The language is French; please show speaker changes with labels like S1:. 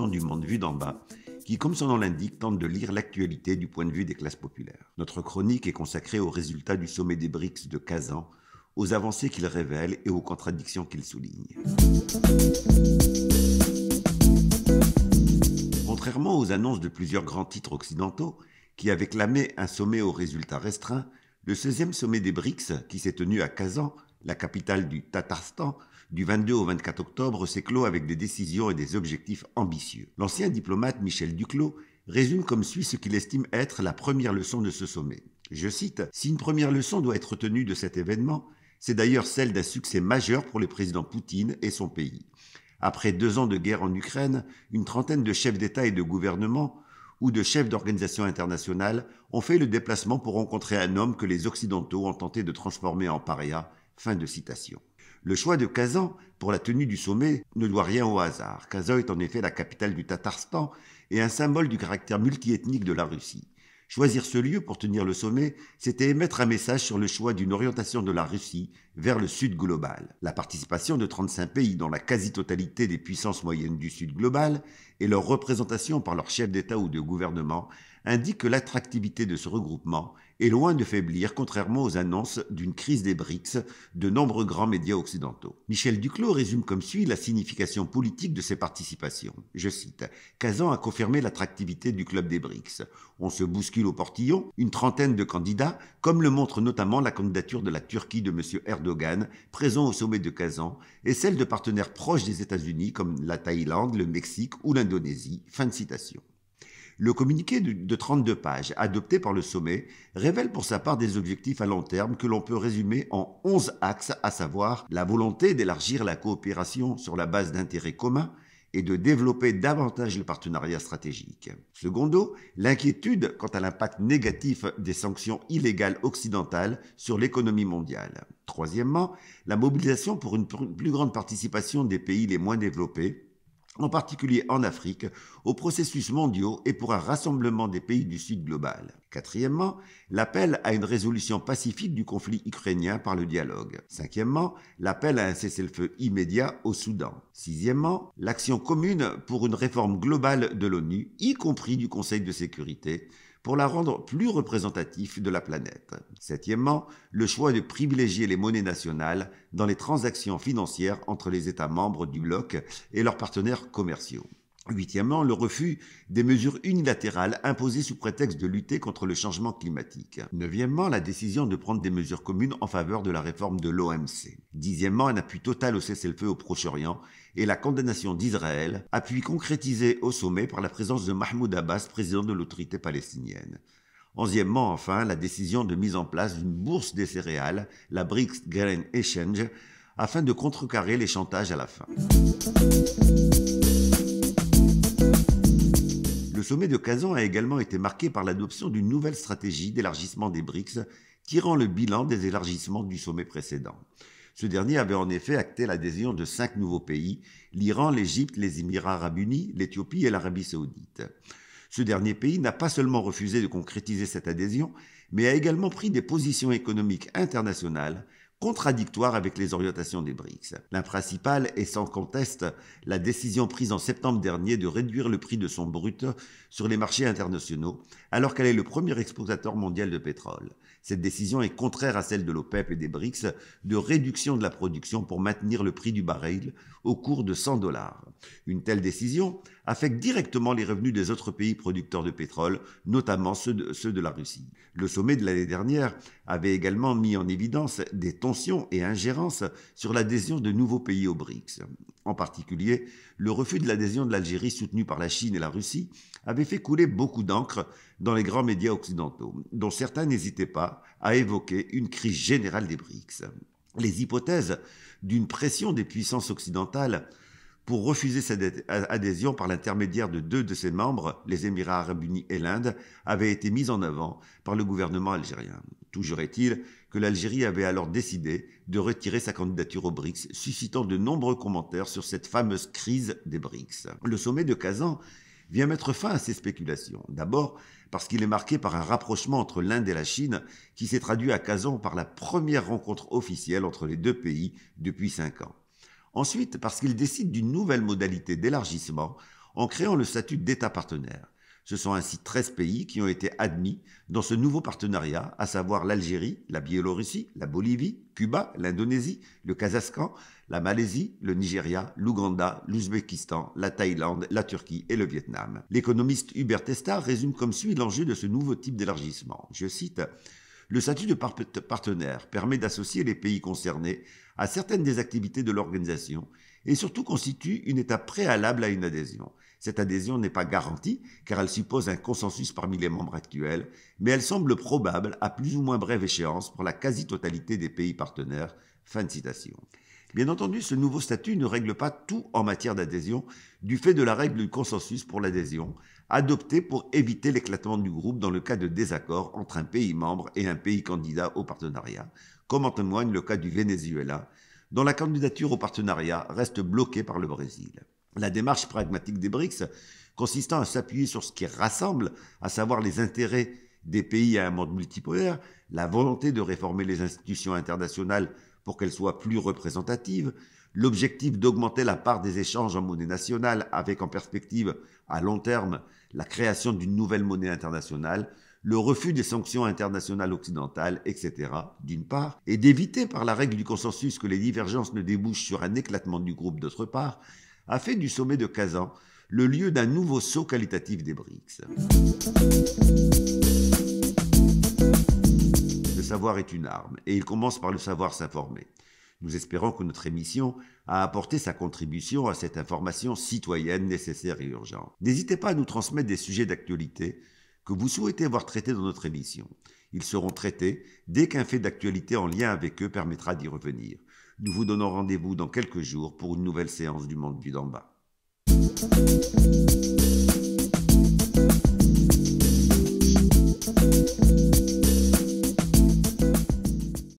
S1: du monde vu d'en bas, qui, comme son nom l'indique, tente de lire l'actualité du point de vue des classes populaires. Notre chronique est consacrée aux résultats du sommet des BRICS de Kazan, aux avancées qu'il révèle et aux contradictions qu'il souligne. Contrairement aux annonces de plusieurs grands titres occidentaux, qui avaient clamé un sommet aux résultats restreints, le 16e sommet des BRICS, qui s'est tenu à Kazan, la capitale du Tatarstan, du 22 au 24 octobre clos avec des décisions et des objectifs ambitieux. L'ancien diplomate Michel Duclos résume comme suit ce qu'il estime être la première leçon de ce sommet. Je cite, Si une première leçon doit être tenue de cet événement, c'est d'ailleurs celle d'un succès majeur pour le président Poutine et son pays. Après deux ans de guerre en Ukraine, une trentaine de chefs d'État et de gouvernement ou de chefs d'organisation internationales ont fait le déplacement pour rencontrer un homme que les Occidentaux ont tenté de transformer en paria. Fin de citation. Le choix de Kazan pour la tenue du sommet ne doit rien au hasard. Kazan est en effet la capitale du Tatarstan et un symbole du caractère multiethnique de la Russie. Choisir ce lieu pour tenir le sommet, c'était émettre un message sur le choix d'une orientation de la Russie vers le Sud global. La participation de 35 pays dont la quasi-totalité des puissances moyennes du Sud global et leur représentation par leurs chefs d'État ou de gouvernement indique que l'attractivité de ce regroupement est loin de faiblir, contrairement aux annonces d'une crise des BRICS de nombreux grands médias occidentaux. Michel Duclos résume comme suit la signification politique de ces participations. Je cite Kazan a confirmé l'attractivité du club des BRICS. On se bouscule au portillon, une trentaine de candidats, comme le montre notamment la candidature de la Turquie de M. Erdogan, présent au sommet de Kazan, et celle de partenaires proches des États-Unis comme la Thaïlande, le Mexique ou l'Indonésie. Fin de citation. Le communiqué de 32 pages adopté par le sommet révèle pour sa part des objectifs à long terme que l'on peut résumer en 11 axes, à savoir la volonté d'élargir la coopération sur la base d'intérêts communs, et de développer davantage le partenariat stratégique. Secondo, l'inquiétude quant à l'impact négatif des sanctions illégales occidentales sur l'économie mondiale. Troisièmement, la mobilisation pour une plus grande participation des pays les moins développés en particulier en Afrique, aux processus mondiaux et pour un rassemblement des pays du Sud global. Quatrièmement, l'appel à une résolution pacifique du conflit ukrainien par le dialogue. Cinquièmement, l'appel à un cessez-le-feu immédiat au Soudan. Sixièmement, l'action commune pour une réforme globale de l'ONU, y compris du Conseil de sécurité, pour la rendre plus représentative de la planète. Septièmement, le choix de privilégier les monnaies nationales dans les transactions financières entre les États membres du bloc et leurs partenaires commerciaux. Huitièmement, le refus des mesures unilatérales imposées sous prétexte de lutter contre le changement climatique. Neuvièmement, la décision de prendre des mesures communes en faveur de la réforme de l'OMC. Dixièmement, un appui total au cessez-le-feu au Proche-Orient et la condamnation d'Israël, appui concrétisé au sommet par la présence de Mahmoud Abbas, président de l'autorité palestinienne. Onzièmement, enfin, la décision de mise en place d'une bourse des céréales, la BRICS Grain Exchange, afin de contrecarrer les chantages à la fin. Le sommet de Kazan a également été marqué par l'adoption d'une nouvelle stratégie d'élargissement des BRICS, tirant le bilan des élargissements du sommet précédent. Ce dernier avait en effet acté l'adhésion de cinq nouveaux pays, l'Iran, l'Égypte, les Émirats arabes unis, l'Éthiopie et l'Arabie saoudite. Ce dernier pays n'a pas seulement refusé de concrétiser cette adhésion, mais a également pris des positions économiques internationales contradictoire avec les orientations des BRICS. La principale est sans conteste la décision prise en septembre dernier de réduire le prix de son brut sur les marchés internationaux, alors qu'elle est le premier exportateur mondial de pétrole. Cette décision est contraire à celle de l'OPEP et des BRICS de réduction de la production pour maintenir le prix du baril au cours de 100 dollars. Une telle décision affecte directement les revenus des autres pays producteurs de pétrole, notamment ceux de, la Russie. Le sommet de l'année dernière avait également mis en évidence des tensions et ingérences sur l'adhésion de nouveaux pays aux BRICS. En particulier, le refus de l'adhésion de l'Algérie soutenue par la Chine et la Russie avait fait couler beaucoup d'encre dans les grands médias occidentaux, dont certains n'hésitaient pas à évoquer une crise générale des BRICS. Les hypothèses d'une pression des puissances occidentales pour refuser cette adhésion par l'intermédiaire de deux de ses membres, les Émirats arabes unis et l'Inde, avait été mise en avant par le gouvernement algérien. Toujours est-il que l'Algérie avait alors décidé de retirer sa candidature aux BRICS, suscitant de nombreux commentaires sur cette fameuse crise des BRICS. Le sommet de Kazan vient mettre fin à ces spéculations. D'abord parce qu'il est marqué par un rapprochement entre l'Inde et la Chine qui s'est traduit à Kazan par la première rencontre officielle entre les deux pays depuis cinq ans. Ensuite, parce qu'il décide d'une nouvelle modalité d'élargissement en créant le statut d'État partenaire. Ce sont ainsi 13 pays qui ont été admis dans ce nouveau partenariat, à savoir l'Algérie, la Biélorussie, la Bolivie, Cuba, l'Indonésie, le Kazakhstan, la Malaisie, le Nigeria, l'Ouganda, l'Ouzbékistan, la Thaïlande, la Turquie et le Vietnam. L'économiste Hubert Testa résume comme suit l'enjeu de ce nouveau type d'élargissement. Je cite le statut de partenaire permet d'associer les pays concernés à certaines des activités de l'organisation et surtout constitue une étape préalable à une adhésion. Cette adhésion n'est pas garantie car elle suppose un consensus parmi les membres actuels, mais elle semble probable à plus ou moins brève échéance pour la quasi-totalité des pays partenaires. Fin de citation. Bien entendu, ce nouveau statut ne règle pas tout en matière d'adhésion du fait de la règle du consensus pour l'adhésion, adoptée pour éviter l'éclatement du groupe dans le cas de désaccord entre un pays membre et un pays candidat au partenariat, comme en témoigne le cas du Venezuela, dont la candidature au partenariat reste bloquée par le Brésil. La démarche pragmatique des BRICS, consistant à s'appuyer sur ce qui rassemble, à savoir les intérêts des pays à un monde multipolaire, la volonté de réformer les institutions internationales pour qu'elles soient plus représentatives, l'objectif d'augmenter la part des échanges en monnaie nationale avec en perspective à long terme la création d'une nouvelle monnaie internationale, le refus des sanctions internationales occidentales, etc., d'une part, et d'éviter par la règle du consensus que les divergences ne débouchent sur un éclatement du groupe, d'autre part, a fait du sommet de Kazan le lieu d'un nouveau saut qualitatif des BRICS. Le savoir est une arme, et il commence par le savoir s'informer. Nous espérons que notre émission a apporté sa contribution à cette information citoyenne nécessaire et urgente. N'hésitez pas à nous transmettre des sujets d'actualité que vous souhaitez voir traités dans notre émission. Ils seront traités dès qu'un fait d'actualité en lien avec eux permettra d'y revenir. Nous vous donnons rendez-vous dans quelques jours pour une nouvelle séance du Monde du d'en bas.